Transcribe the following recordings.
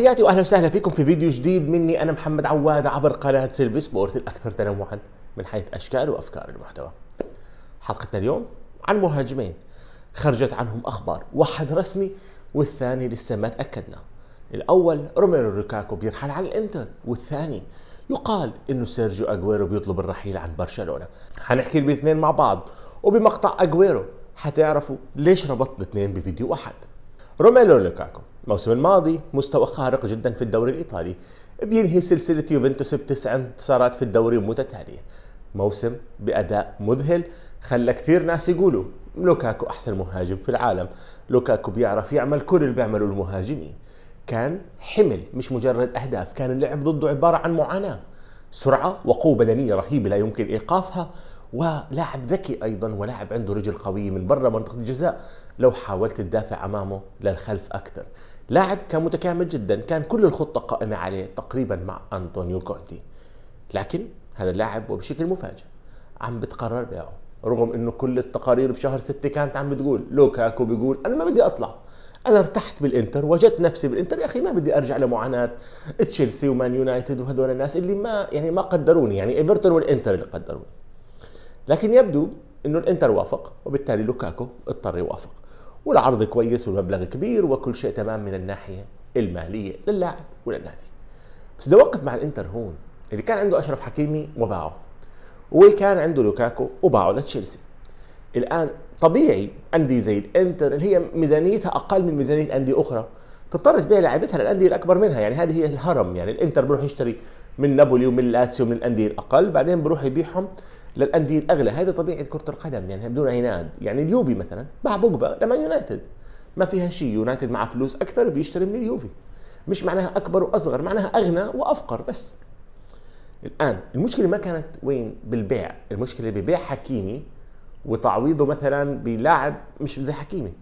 تحياتي واهلا وسهلا فيكم في فيديو جديد مني انا محمد عواد عبر قناه سيلفي سبورت الاكثر تنوعا من حيث اشكال وافكار المحتوى. حلقتنا اليوم عن مهاجمين خرجت عنهم اخبار، واحد رسمي والثاني لسه ما تاكدنا. الاول روميرو لوكاكو بيرحل عن الانتر والثاني يقال انه سيرجيو اجويرو بيطلب الرحيل عن برشلونه. حنحكي الاثنين مع بعض وبمقطع اجويرو حتعرفوا ليش ربطت الاثنين بفيديو واحد. روميلو لوكاكو الموسم الماضي مستوى خارق جدا في الدوري الإيطالي بينهي سلسلة يوفنتوس بتسع انتصارات في الدوري متتالية موسم بأداء مذهل خلى كثير ناس يقولوا لوكاكو أحسن مهاجم في العالم لوكاكو بيعرف يعمل كل اللي بيعمله المهاجمين كان حمل مش مجرد أهداف كان اللعب ضده عبارة عن معاناة سرعة وقوة بدنية رهيبة لا يمكن إيقافها ولاعب ذكي ايضا ولاعب عنده رجل قويه من برا منطقه الجزاء لو حاولت تدافع امامه للخلف اكثر لاعب كان متكامل جدا كان كل الخطه قائمه عليه تقريبا مع انطونيو كونتي لكن هذا اللاعب وبشكل مفاجئ عم بتقرر بيعه رغم انه كل التقارير بشهر ستة كانت عم بتقول لوكاكو بيقول انا ما بدي اطلع انا ارتحت بالانتر وجدت نفسي بالانتر يا اخي ما بدي ارجع لمعاناه تشيلسي ومان يونايتد وهدول الناس اللي ما يعني ما قدروني يعني ايفرتون والانتر اللي قدروني لكن يبدو انه الانتر وافق وبالتالي لوكاكو اضطر يوافق والعرض كويس والمبلغ كبير وكل شيء تمام من الناحيه الماليه للاعب وللنادي بس بدي اوقف مع الانتر هون اللي كان عنده اشرف حكيمي وباعه وكان عنده لوكاكو وباعه لتشيلسي الان طبيعي انديه زي الانتر اللي هي ميزانيتها اقل من ميزانيه انديه اخرى تضطر تبيع لاعبتها للانديه الاكبر منها يعني هذه هي الهرم يعني الانتر بيروح يشتري من نابولي ومن لاتسيو ومن الانديه الاقل بعدين بيروح يبيعهم للانديه الاغلى هذا طبيعه كره القدم يعني بدون عناد يعني اليوفي مثلا باع بوجبا لما يونايتد ما فيها شيء يونايتد مع فلوس اكثر بيشتري من اليوفي مش معناها اكبر واصغر معناها اغنى وافقر بس الان المشكله ما كانت وين بالبيع المشكله ببيع حكيمي وتعويضه مثلا بلاعب مش زي حكيمي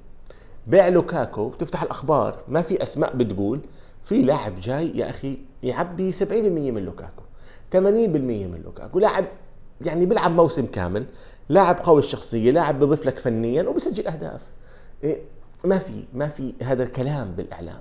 بيع لوكاكو بتفتح الاخبار ما في اسماء بتقول في لاعب جاي يا اخي يعبي 70% من لوكاكو 80% من لوكاكو لاعب يعني بيلعب موسم كامل لاعب قوي الشخصيه لاعب بيضيف لك فنيا وبسجل اهداف إيه، ما في ما في هذا الكلام بالاعلام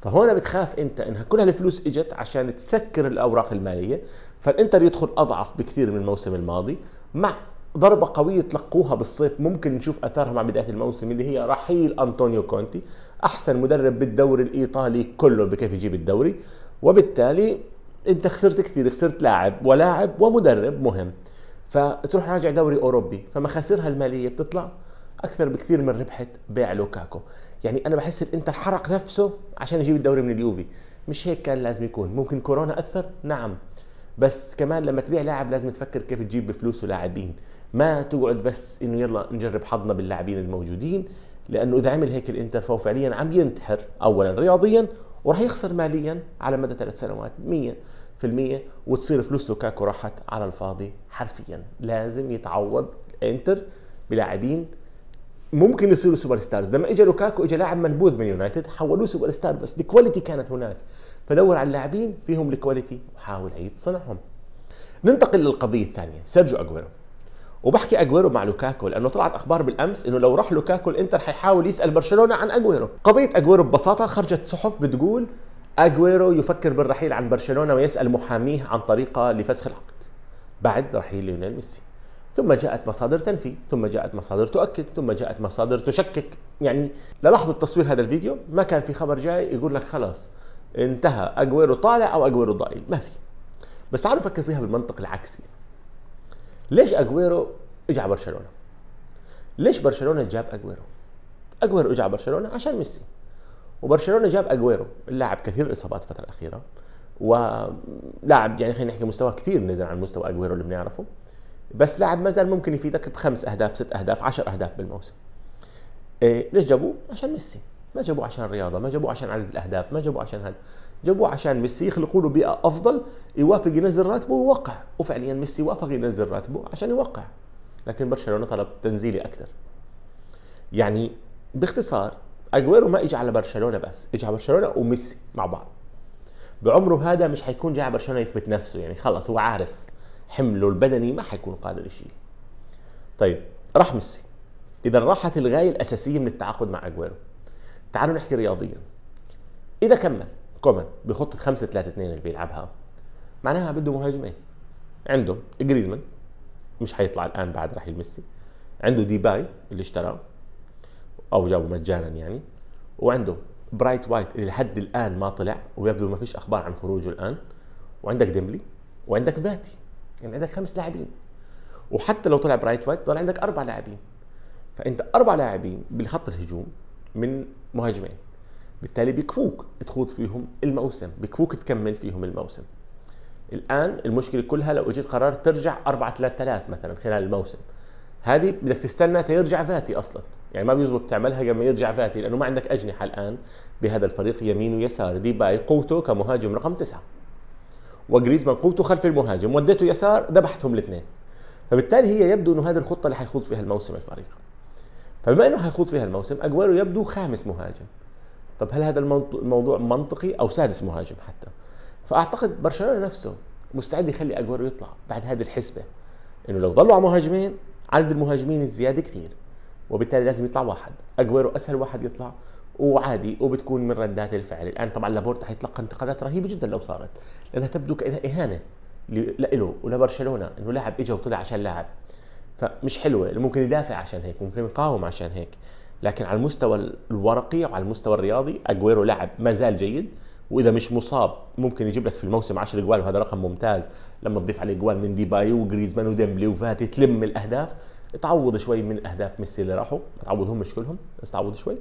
فهون بتخاف انت انها كل هالفلوس اجت عشان تسكر الاوراق الماليه فالانتر يدخل اضعف بكثير من الموسم الماضي مع ضربه قويه تلقوها بالصيف ممكن نشوف اثارها مع بدايه الموسم اللي هي رحيل انطونيو كونتي احسن مدرب بالدوري الايطالي كله بكيف يجيب الدوري وبالتالي انت خسرت كثير خسرت لاعب ولاعب ومدرب مهم فتروح راجع دوري اوروبي فمخاسرها الماليه بتطلع اكثر بكثير من ربحه بيع لوكاكو يعني انا بحس الانتر حرق نفسه عشان يجيب الدوري من اليوفي مش هيك كان لازم يكون ممكن كورونا اثر نعم بس كمان لما تبيع لاعب لازم تفكر كيف تجيب بفلوسه لاعبين ما تقعد بس انه يلا نجرب حظنا باللاعبين الموجودين لانه اذا عمل هيك الانتر فهو فعليا عم ينتحر اولا رياضيا وراح يخسر ماليا على مدى ثلاث سنوات 100% وتصير فلوس لوكاكو راحت على الفاضي حرفيا لازم يتعوض انتر بلاعبين ممكن يصيروا سوبر ستارز لما اجى لوكاكو اجى لاعب منبوذ من يونايتد حولوه سوبر ستار بس الكواليتي كانت هناك فدور على اللاعبين فيهم الكواليتي وحاول عيد صنعهم ننتقل للقضيه الثانيه سيرجيو اجويرو وبحكي اجويرو مع لوكاكو لانه طلعت اخبار بالامس انه لو راح لوكاكو الانتر حيحاول يسال برشلونه عن اجويرو قضيه اجويرو ببساطه خرجت صحف بتقول اجويرو يفكر بالرحيل عن برشلونه ويسال محاميه عن طريقه لفسخ العقد بعد رحيل ليونيل ميسي ثم جاءت مصادر تنفي ثم جاءت مصادر تؤكد ثم جاءت مصادر تشكك يعني للحظه تصوير هذا الفيديو ما كان في خبر جاي يقول لك خلاص انتهى اجويرو طالع او اجويرو ضائل ما في بس تعالوا نفكر فيها بالمنطق العكسي ليش اجويرو اجى على برشلونه؟ ليش برشلونه جاب اجويرو؟ اجويرو اجى على برشلونه عشان ميسي وبرشلونه جاب اجويرو اللاعب كثير اصابات الفتره الاخيره ولاعب يعني خلينا نحكي مستواه كثير نزل عن مستوى اجويرو اللي بنعرفه بس لاعب ما زال ممكن يفيدك بخمس اهداف ست اهداف عشر اهداف بالموسم إيه ليش جابوه؟ عشان ميسي ما جابوه عشان الرياضة ما جابوه عشان عدد الأهداف ما جابوه عشان هذا جابوه عشان ميسي يخلقوا له بيئة أفضل يوافق ينزل راتبه ويوقع وفعليا ميسي وافق ينزل راتبه عشان يوقع لكن برشلونة طلب تنزيلي أكثر يعني باختصار أجويرو ما إجى على برشلونة بس إجى على برشلونة وميسي مع بعض بعمره هذا مش حيكون جاي على برشلونة يثبت نفسه يعني خلص هو عارف حمله البدني ما حيكون قادر يشيل طيب راح ميسي إذا راحت الغاية الأساسية من التعاقد مع أجويرو تعالوا نحكي رياضيا اذا كمل كومان بخطه 5 3 2 اللي بيلعبها معناها بده مهاجمين إيه؟ عنده جريزمان مش حيطلع الان بعد رحيل ميسي عنده ديباي اللي اشتراه او جابه مجانا يعني وعنده برايت وايت اللي لحد الان ما طلع ويبدو ما فيش اخبار عن خروجه الان وعندك ديمبلي وعندك فاتي يعني عندك خمس لاعبين وحتى لو طلع برايت وايت ضل عندك اربع لاعبين فانت اربع لاعبين بالخط الهجوم من مهاجمين بالتالي بيكفوك تخوض فيهم الموسم بيكفوك تكمل فيهم الموسم الان المشكله كلها لو اجيت قرار ترجع 4 3 3 مثلا خلال الموسم هذه بدك تستنى تيرجع فاتي اصلا يعني ما بيزبط تعملها قبل ما يرجع فاتي لانه ما عندك اجنحه الان بهذا الفريق يمين ويسار دي باي قوته كمهاجم رقم تسعه وجريزمان قوته خلف المهاجم وديته يسار ذبحتهم الاثنين فبالتالي هي يبدو انه هذه الخطه اللي حيخوض فيها الموسم الفريق فبما انه حيخوض فيها الموسم اجويرو يبدو خامس مهاجم طب هل هذا الموضوع منطقي او سادس مهاجم حتى فاعتقد برشلونه نفسه مستعد يخلي اجويرو يطلع بعد هذه الحسبه انه لو ضلوا على مهاجمين عدد المهاجمين الزياده كثير وبالتالي لازم يطلع واحد اجويرو اسهل واحد يطلع وعادي وبتكون من ردات الفعل الان طبعا لابورتا حيتلقى انتقادات رهيبه جدا لو صارت لانها تبدو كانها اهانه له ولبرشلونه انه لاعب اجى وطلع عشان لاعب فمش حلوه ممكن يدافع عشان هيك ممكن يقاوم عشان هيك لكن على المستوى الورقي وعلى المستوى الرياضي اجويرو لاعب ما زال جيد واذا مش مصاب ممكن يجيب لك في الموسم 10 اجوال وهذا رقم ممتاز لما تضيف عليه اجوال من ديباي وجريزمان وديمبلي وفاتي تلم الاهداف تعوض شوي من اهداف ميسي اللي راحوا ما تعوضهم مش كلهم بس تعوض شوي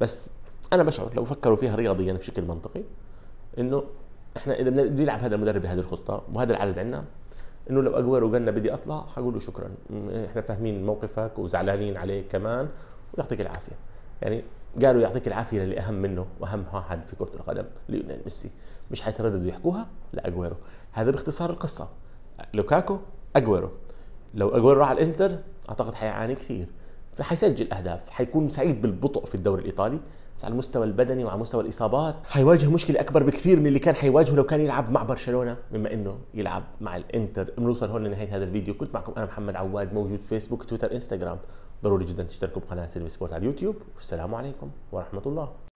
بس انا بشعر لو فكروا فيها رياضيا بشكل منطقي انه احنا اذا بدنا نلعب هذا المدرب بهذه الخطه وهذا العدد عندنا انه لو اجويرو قال لنا بدي اطلع حقول له شكرا احنا فاهمين موقفك وزعلانين عليك كمان ويعطيك العافيه يعني قالوا يعطيك العافيه للي اهم منه واهم واحد في كره القدم ليونيل ميسي مش حيترددوا يحكوها لاجويرو هذا باختصار القصه لوكاكو اجويرو لو اجويرو راح الانتر اعتقد حيعاني كثير فحيسجل اهداف حيكون سعيد بالبطء في الدوري الايطالي بس على المستوى البدني وعلى مستوى الاصابات حيواجه مشكله اكبر بكثير من اللي كان حيواجهه لو كان يلعب مع برشلونه مما انه يلعب مع الانتر بنوصل هون لنهايه هذا الفيديو كنت معكم انا محمد عواد موجود فيسبوك تويتر انستغرام ضروري جدا تشتركوا بقناه سيرفي سبورت على اليوتيوب والسلام عليكم ورحمه الله